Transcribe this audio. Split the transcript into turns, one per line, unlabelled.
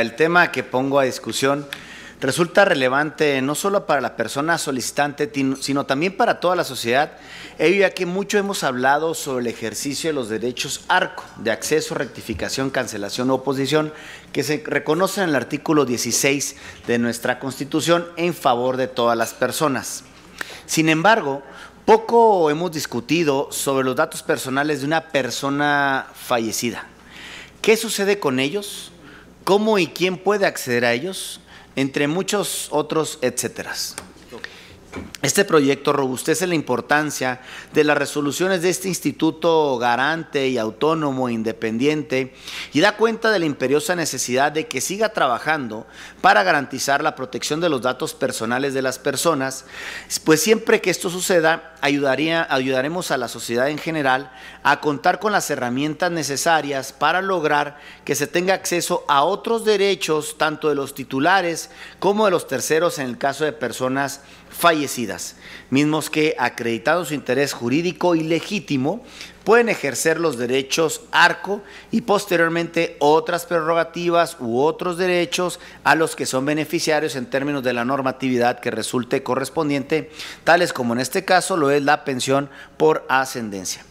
El tema que pongo a discusión resulta relevante no solo para la persona solicitante, sino también para toda la sociedad, eh, ya que mucho hemos hablado sobre el ejercicio de los derechos ARCO, de acceso, rectificación, cancelación o oposición, que se reconoce en el artículo 16 de nuestra Constitución en favor de todas las personas. Sin embargo, poco hemos discutido sobre los datos personales de una persona fallecida. ¿Qué sucede con ellos? ¿Cómo y quién puede acceder a ellos? Entre muchos otros, etcéteras. Este proyecto robustece la importancia de las resoluciones de este instituto garante y autónomo e independiente y da cuenta de la imperiosa necesidad de que siga trabajando para garantizar la protección de los datos personales de las personas, pues siempre que esto suceda ayudaría, ayudaremos a la sociedad en general a contar con las herramientas necesarias para lograr que se tenga acceso a otros derechos, tanto de los titulares como de los terceros en el caso de personas fallecidas mismos que, acreditado su interés jurídico y legítimo, pueden ejercer los derechos arco y posteriormente otras prerrogativas u otros derechos a los que son beneficiarios en términos de la normatividad que resulte correspondiente, tales como en este caso lo es la pensión por ascendencia.